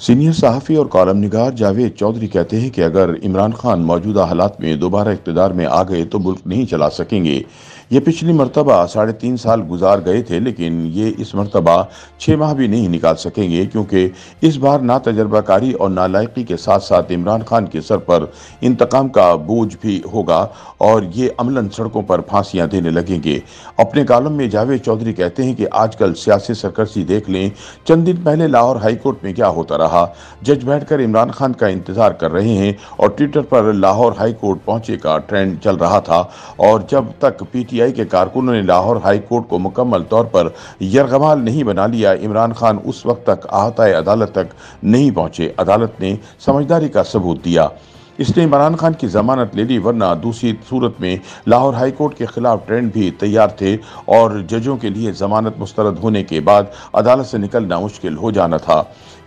senior सहाफ़ी और column निगार जावेद चौधरी कहते हैं कि अगर इमरान खान मौजूदा हालात में दोबारा इकतदार में आ गए तो मुल्क नहीं चला सकेंगे ये पिछली मरतबा साढ़े तीन साल गुजार गए थे लेकिन ये इस मरतबा छः माह भी नहीं निकाल सकेंगे क्योंकि इस बार ना तजर्बाकारी और नालायकी के साथ साथ इमरान खान के सर पर इंतकाम का बोझ भी होगा और ये अमलन सड़कों पर फांसियाँ देने लगेंगे अपने कालम में जावेद चौधरी कहते हैं कि आजकल सियासी सरकर्सी देख लें चंद दिन पहले लाहौर हाईकोर्ट में क्या होता रहा जज बैठकर इमरान खान का इंतजार कर रहे हैं और ट्विटर पर लाहौर हाईकोर्ट पहुंचे का ट्रेंड चल रहा था और जब तक पी पीटीआई के कारकुनों ने लाहौर हाई कोर्ट को मुकम्मल तौर पर यरगमाल नहीं बना लिया इमरान खान उस वक्त तक आहताए अदालत तक नहीं पहुंचे अदालत ने समझदारी का सबूत दिया इसने इमरान खान की जमानत ले ली वरना दूसरी सूरत में लाहौर हाई कोर्ट के खिलाफ ट्रेंड भी तैयार थे और जजों के लिए जमानत मुस्तरद होने के बाद अदालत से निकलना मुश्किल हो जाना था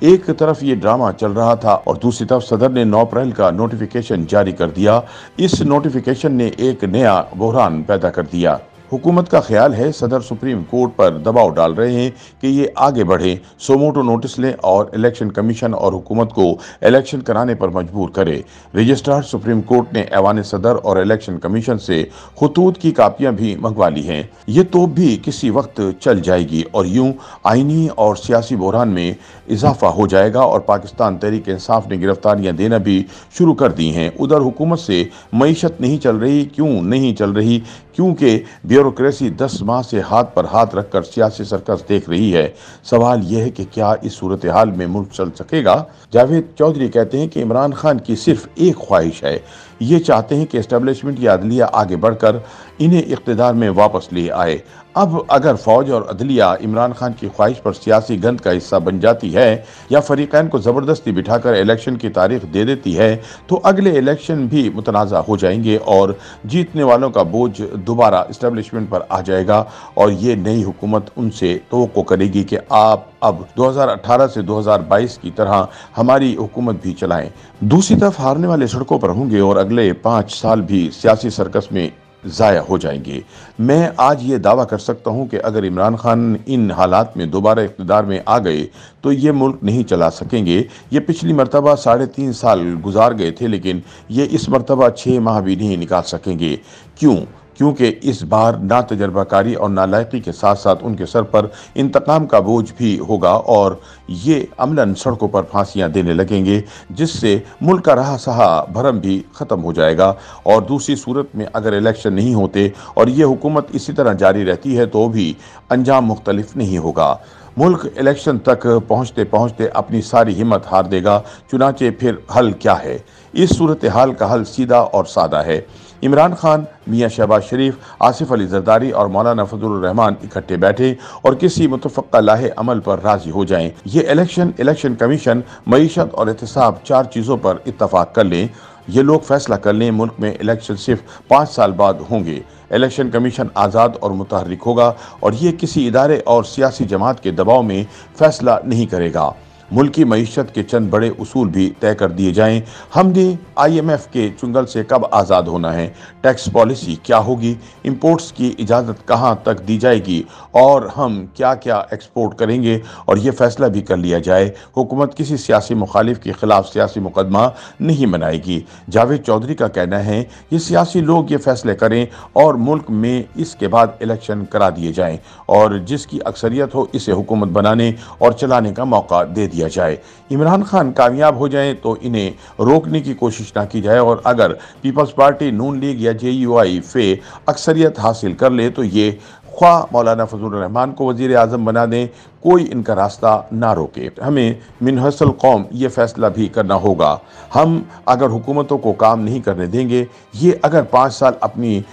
एक तरफ ये ड्रामा चल रहा था और दूसरी तरफ सदर ने 9 अप्रैल का नोटिफिकेशन जारी कर दिया इस नोटिफिकेशन ने एक नया बहरान पैदा कर दिया हुकूमत का ख्याल है सदर सुप्रीम कोर्ट पर दबाव डाल रहे हैं कि ये आगे बढ़े सोमोटो नोटिस लें और इलेक्शन कमीशन और हुकूमत को इलेक्शन कराने पर मजबूर करे रजिस्ट्रार सुप्रीम कोर्ट ने ऐवान सदर और इलेक्शन कमीशन से खतूत की कापियां भी मंगवा ली हैं ये तो भी किसी वक्त चल जाएगी और यूं आइनी और सियासी बहरान में इजाफा हो जाएगा और पाकिस्तान तहरीक इंसाफ ने गिरफ्तारियाँ देना भी शुरू कर दी हैं उधर हुकूमत से मीशत नहीं चल रही क्यों नहीं चल रही क्योंकि ब्यूरोक्रेसी दस माह से हाथ पर हाथ रखकर सियासी सरकस देख रही है सवाल यह है कि क्या इस सूरत हाल में मुल्क चल सकेगा जावेद चौधरी कहते हैं कि इमरान खान की सिर्फ एक ख्वाहिश है ये चाहते हैं कि इस्टबलिशमेंट या अदलिया आगे बढ़कर इन्हें इकतदार में वापस ले आए अब अगर फौज और अदलिया इमरान खान की ख्वाहिश पर सियासी गंद का हिस्सा बन जाती है या फरीकैन को ज़बरदस्ती बिठाकर इलेक्शन की तारीख दे देती है तो अगले इलेक्शन भी मुतनाज़ा हो जाएंगे और जीतने वालों का बोझ दोबारा इस्टबलिशमेंट पर आ जाएगा और ये नई हुकूमत उनसे तो करेगी कि आप अब 2018 से 2022 की तरह हमारी हुकूमत भी चलाएं दूसरी तरफ हारने वाले सड़कों पर होंगे और अगले पांच साल भी सियासी सर्कस में ज़ाया हो जाएंगे मैं आज ये दावा कर सकता हूं कि अगर इमरान खान इन हालात में दोबारा इकतदार में आ गए तो ये मुल्क नहीं चला सकेंगे ये पिछली मरतबा साढ़े तीन साल गुजार गए थे लेकिन ये इस मरतबा छः माह भी नहीं निकाल सकेंगे क्यों क्योंकि इस बार ना तजर्बाकारी और नालायकी के साथ साथ उनके सर पर इंतकाम का बोझ भी होगा और ये अमलन सड़कों पर फांसियां देने लगेंगे जिससे मुल्क का रहा सहा भरम भी ख़त्म हो जाएगा और दूसरी सूरत में अगर इलेक्शन नहीं होते और ये हुकूमत इसी तरह जारी रहती है तो भी अंजाम मुख्तलिफ नहीं होगा मुल्क इलेक्शन तक पहुंचते पहुंचते अपनी सारी हिम्मत हार देगा चुनाचे फिर हल क्या है इस सूरत हाल का हल सीधा और सादा है इमरान खान मियाँ शहबाज शरीफ आसिफ अली जरदारी और मौलाना फजलरहमान इकट्ठे बैठे और किसी मुतफ़ा लाहे अमल पर राजी हो जाएं ये इलेक्शन इलेक्शन कमीशन मीशत और एहतसाब चार चीज़ों पर इतफाक़ कर लें ये लोग फैसला कर लें मुल्क में इलेक्शन सिर्फ पाँच साल बाद होंगे इलेक्शन कमीशन आज़ाद और मुतहरिक होगा और ये किसी इदारे और सियासी जमात के दबाव में फैसला नहीं करेगा मुल्क की मीशत के चंद बड़े उसूल भी तय कर दिए जाएं हमने आईएमएफ के चुंगल से कब आज़ाद होना है टैक्स पॉलिसी क्या होगी इंपोर्ट्स की इजाज़त कहाँ तक दी जाएगी और हम क्या क्या एक्सपोर्ट करेंगे और ये फैसला भी कर लिया जाए हुकूमत किसी सियासी मुखालिफ के खिलाफ सियासी मुकदमा नहीं बनाएगी जावेद चौधरी का कहना है ये सियासी लोग ये फैसले करें और मुल्क में इसके बाद इलेक्शन करा दिए जाएं और जिसकी अक्सरियत हो इसे हुकूमत बनाने और चलाने का मौका दे दिया दिया जाए इमरान खान कामयाब हो जाए तो इन्हें रोकने की कोशिश ना की जाए और अगर पीपल्स पार्टी नून लीग या जे यू आई फे अक्सरियत हासिल कर ले तो ये ख्वा मौलाना फजल रहमान को वजीर अजम बना दें कोई इनका रास्ता ना रोके हमें मिनहसल कौम ये फ़ैसला भी करना होगा हम अगर हुकूमतों को काम नहीं करने देंगे ये अगर पाँच साल अपनी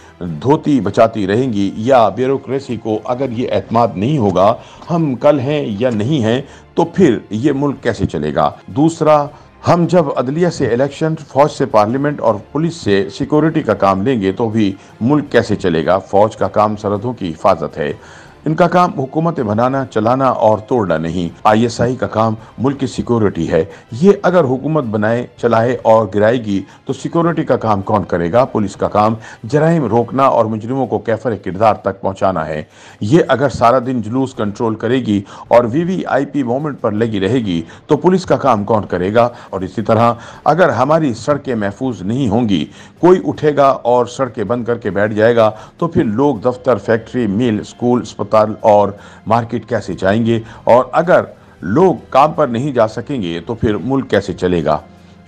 धोती बचाती रहेंगी या ब्यूरोसी को अगर ये अहतमाद नहीं होगा हम कल हैं या नहीं हैं तो फिर ये मुल्क कैसे चलेगा दूसरा हम जब अदलिया से इलेक्शन फौज से पार्लियामेंट और पुलिस से सिक्योरिटी का काम लेंगे तो भी मुल्क कैसे चलेगा फौज का काम सरहदों की हिफाजत है इनका काम हुकूमतें बनाना चलाना और तोड़ना नहीं आईएसआई का काम मुल्क की सिक्योरिटी है ये अगर हुकूमत बनाए चलाए और गिराएगी तो सिक्योरिटी का काम कौन करेगा पुलिस का काम जराइम रोकना और मुजरिमों को कैफर किरदार तक पहुंचाना है ये अगर सारा दिन जुलूस कंट्रोल करेगी और वीवीआईपी मोमेंट पर लगी रहेगी तो पुलिस का काम कौन करेगा और इसी तरह अगर हमारी सड़कें महफूज नहीं होंगी कोई उठेगा और सड़कें बंद करके बैठ जाएगा तो फिर लोग दफ्तर फैक्ट्री मिल स्कूल अस्पताल अस्पताल और मार्केट कैसे जाएंगे और अगर लोग काम पर नहीं जा सकेंगे तो फिर मुल्क कैसे चलेगा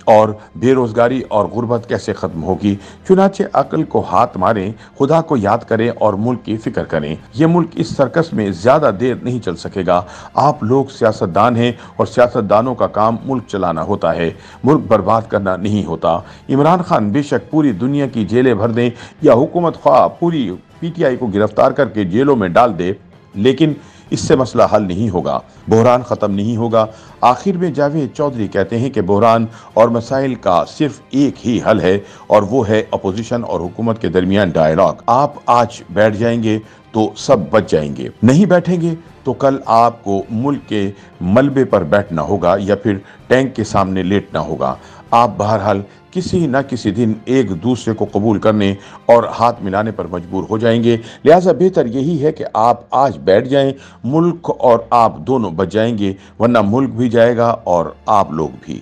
और बेरोज़गारी और गुर्बत कैसे ख़त्म होगी चुनाचे अकल को हाथ मारें खुदा को याद करें और मुल्क की फ़िक्र करें यह मुल्क इस सर्कस में ज़्यादा देर नहीं चल सकेगा आप लोग सियासतदान हैं और सियासतदानों का काम मुल्क चलाना होता है मुल्क बर्बाद करना नहीं होता इमरान खान बेशक पूरी दुनिया की जेलें भर दें या हुकूमत ख्वा पूरी पीटीआई को गिरफ्तार करके जेलों में डाल दे लेकिन इससे मसला हल नहीं होगा बहरान ख़त्म नहीं होगा आखिर में जावेद चौधरी कहते हैं कि बहरान और मसाइल का सिर्फ एक ही हल है और वो है अपोजिशन और हुकूमत के दरमियान डायलॉग आप आज बैठ जाएंगे तो सब बच जाएंगे नहीं बैठेंगे तो कल आपको मुल्क के मलबे पर बैठना होगा या फिर टैंक के सामने लेटना होगा आप बहरहाल किसी न किसी दिन एक दूसरे को कबूल करने और हाथ मिलाने पर मजबूर हो जाएंगे लिहाजा बेहतर यही है कि आप आज बैठ जाएं मुल्क और आप दोनों बच जाएंगे वरना मुल्क भी जाएगा और आप लोग भी